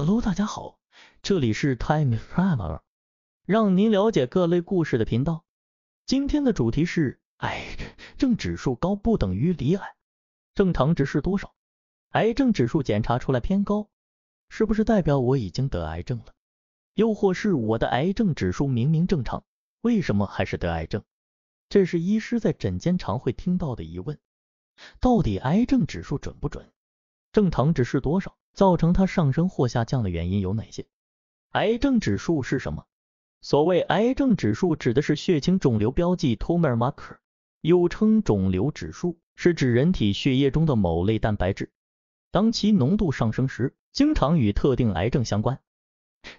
Hello，大家好，这里是 Time Travel，让您了解各类故事的频道。今天的主题是癌症指数高不等于离癌，正常值是多少？癌症指数检查出来偏高，是不是代表我已经得癌症了？又或是我的癌症指数明明正常，为什么还是得癌症？这是医师在诊间常会听到的疑问。到底癌症指数准不准？正常值是多少？造成它上升或下降的原因有哪些？癌症指数是什么？所谓癌症指数指的是血清肿瘤标记 tumor marker，又称肿瘤指数，是指人体血液中的某类蛋白质，当其浓度上升时，经常与特定癌症相关，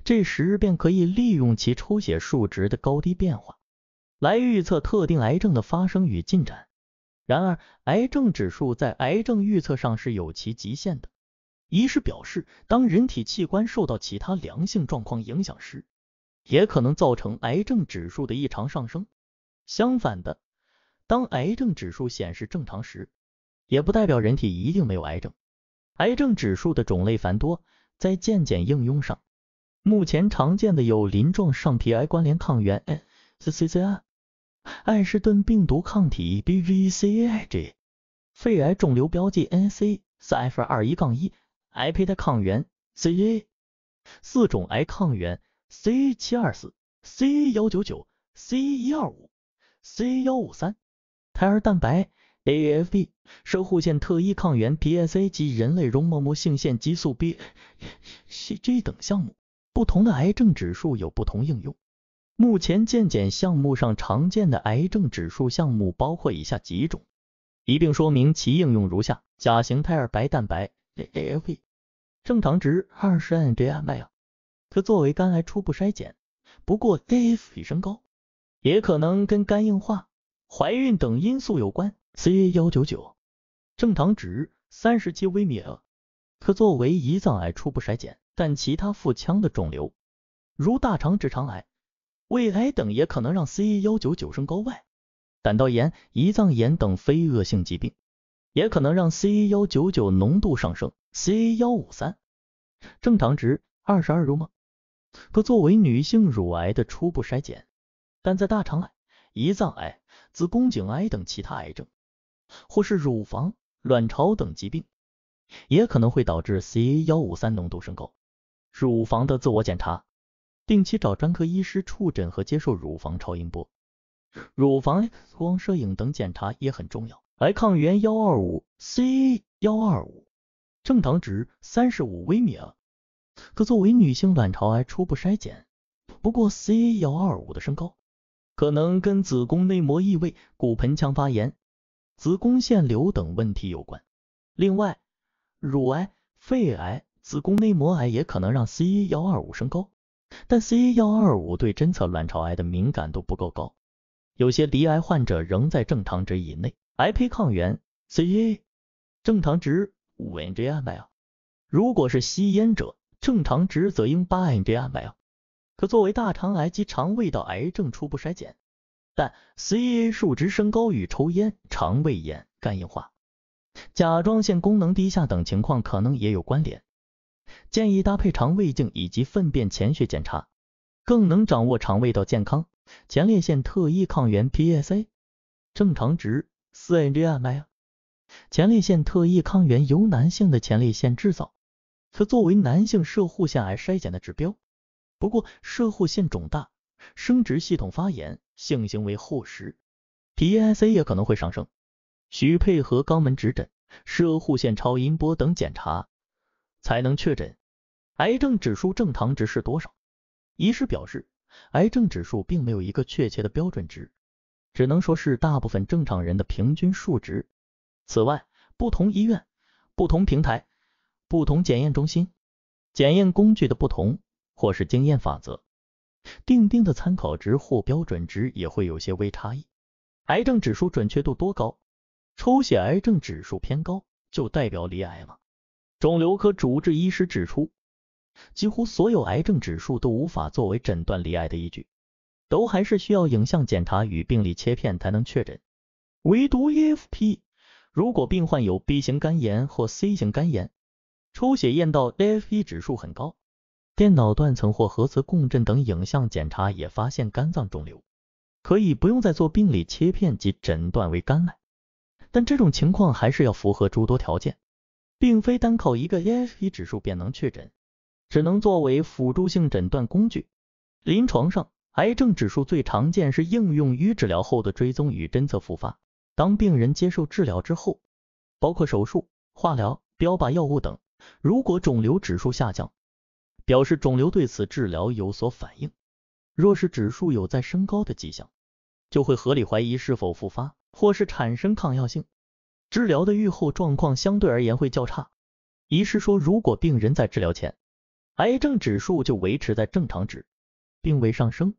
这时便可以利用其抽血数值的高低变化，来预测特定癌症的发生与进展。然而，癌症指数在癌症预测上是有其极限的。医师表示，当人体器官受到其他良性状况影响时，也可能造成癌症指数的异常上升。相反的，当癌症指数显示正常时，也不代表人体一定没有癌症。癌症指数的种类繁多，在健检应用上，目前常见的有鳞状上皮癌关联抗原 s c c r 艾氏顿病毒抗体 （BVCAI）、肺癌肿瘤标记 （NC 三 F 二一杠一）。癌胚的抗原 （CA），四种癌抗原 c 七二四、c 幺九九、c 一二五、c 幺五三）、胎儿蛋白 a f B 射护腺特异抗原 （PSA） 及人类绒毛膜性腺激素 B c g 等项目，不同的癌症指数有不同应用。目前健检项目上常见的癌症指数项目包括以下几种，一并说明其应用如下：甲型胎儿白蛋白。AFP 正常值二十 ng/ml，可作为肝癌初步筛检。不过 AFP 升高也可能跟肝硬化、怀孕等因素有关。CA 幺九九正常值三十七微米 /l，可作为胰脏癌初步筛检，但其他腹腔的肿瘤如大肠、直肠癌、胃癌等也可能让 CA 幺九九升高外，胆道炎、胰脏炎等非恶性疾病。也可能让 C A 幺九九浓度上升，C A 幺五三正常值二十二度吗？可作为女性乳癌的初步筛检，但在大肠癌、胰脏癌、子宫颈癌等其他癌症，或是乳房、卵巢等疾病，也可能会导致 C A 幺五三浓度升高。乳房的自我检查，定期找专科医师触诊和接受乳房超音波、乳房 X 光摄影等检查也很重要。癌抗原幺二五 C 幺二五正常值三十五微米，啊。可作为女性卵巢癌初步筛检。不过 C 幺二五的升高可能跟子宫内膜异位、骨盆腔发炎、子宫腺瘤等问题有关。另外，乳癌、肺癌、子宫内膜癌也可能让 C 幺二五升高，但 C 幺二五对侦测卵巢癌的敏感度不够高，有些罹癌患者仍在正常值以内。癌胚抗原 （CA），正常值五 ng/ml，如果是吸烟者，正常值则应八 ng/ml，可作为大肠癌及肠胃道癌症初步筛检。但 CA 数值升高与抽烟、肠胃炎、肝硬化、甲状腺功能低下等情况可能也有关联，建议搭配肠胃镜以及粪便潜血检查，更能掌握肠胃道健康。前列腺特异抗原 （PSA），正常值。4ng/ml，前列腺特异抗原由男性的前列腺制造，可作为男性射护腺癌筛检的指标。不过，射护腺肿大、生殖系统发炎、性行为后时，PSA 也可能会上升。需配合肛门指诊、射护腺超音波等检查才能确诊。癌症指数正常值是多少？医师表示，癌症指数并没有一个确切的标准值。只能说是大部分正常人的平均数值。此外，不同医院、不同平台、不同检验中心、检验工具的不同，或是经验法则，定定的参考值或标准值也会有些微差异。癌症指数准确度多高？抽血癌症指数偏高就代表离癌吗？肿瘤科主治医师指出，几乎所有癌症指数都无法作为诊断离癌的依据。都还是需要影像检查与病理切片才能确诊，唯独 AFP，如果病患有 B 型肝炎或 C 型肝炎，抽血验到 AFP 指数很高，电脑断层或核磁共振等影像检查也发现肝脏肿瘤，可以不用再做病理切片及诊断为肝癌。但这种情况还是要符合诸多条件，并非单靠一个 AFP 指数便能确诊，只能作为辅助性诊断工具。临床上。癌症指数最常见是应用于治疗后的追踪与侦测复发。当病人接受治疗之后，包括手术、化疗、标靶药物等，如果肿瘤指数下降，表示肿瘤对此治疗有所反应；若是指数有在升高的迹象，就会合理怀疑是否复发或是产生抗药性。治疗的预后状况相对而言会较差。医师说，如果病人在治疗前，癌症指数就维持在正常值。并未上升，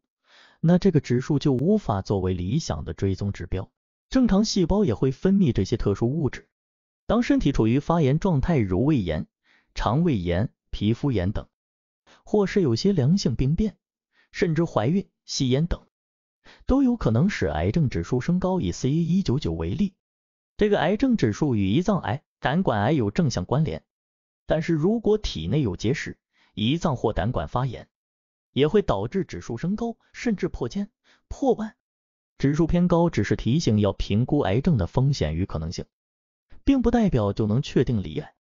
那这个指数就无法作为理想的追踪指标。正常细胞也会分泌这些特殊物质。当身体处于发炎状态，如胃炎、肠胃炎、皮肤炎等，或是有些良性病变，甚至怀孕、吸烟等，都有可能使癌症指数升高。以 C 一九九为例，这个癌症指数与胰脏癌、胆管癌有正相关联。但是如果体内有结石、胰脏或胆管发炎，也会导致指数升高，甚至破千、破万。指数偏高只是提醒要评估癌症的风险与可能性，并不代表就能确定离癌，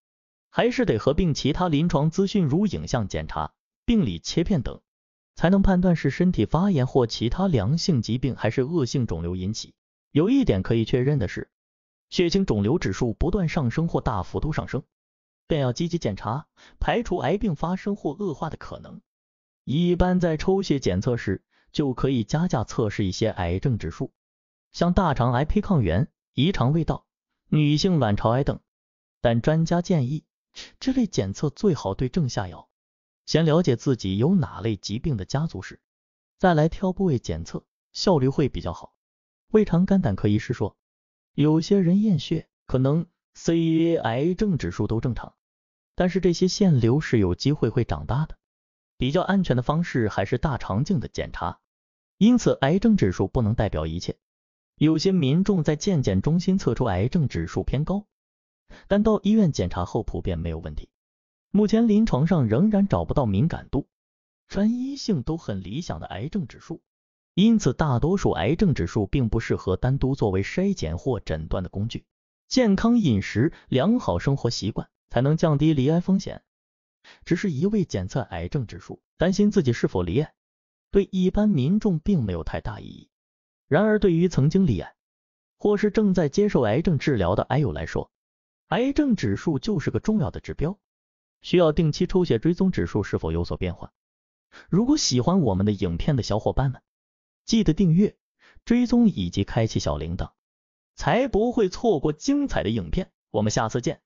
还是得合并其他临床资讯，如影像检查、病理切片等，才能判断是身体发炎或其他良性疾病，还是恶性肿瘤引起。有一点可以确认的是，血清肿瘤指数不断上升或大幅度上升，便要积极检查，排除癌病发生或恶化的可能。一般在抽血检测时，就可以加价测试一些癌症指数，像大肠癌胚抗原、胰肠胃道、女性卵巢癌等。但专家建议，这类检测最好对症下药，先了解自己有哪类疾病的家族史，再来挑部位检测，效率会比较好。胃肠肝胆科医师说，有些人验血可能 CA 癌症指数都正常，但是这些腺瘤是有机会会长大的。比较安全的方式还是大肠镜的检查，因此癌症指数不能代表一切。有些民众在健检中心测出癌症指数偏高，但到医院检查后普遍没有问题。目前临床上仍然找不到敏感度、专一性都很理想的癌症指数，因此大多数癌症指数并不适合单独作为筛检或诊断的工具。健康饮食、良好生活习惯才能降低罹癌风险。只是一味检测癌症指数，担心自己是否离癌，对一般民众并没有太大意义。然而，对于曾经离癌，或是正在接受癌症治疗的癌友来说，癌症指数就是个重要的指标，需要定期抽血追踪指数是否有所变化。如果喜欢我们的影片的小伙伴们，记得订阅、追踪以及开启小铃铛，才不会错过精彩的影片。我们下次见。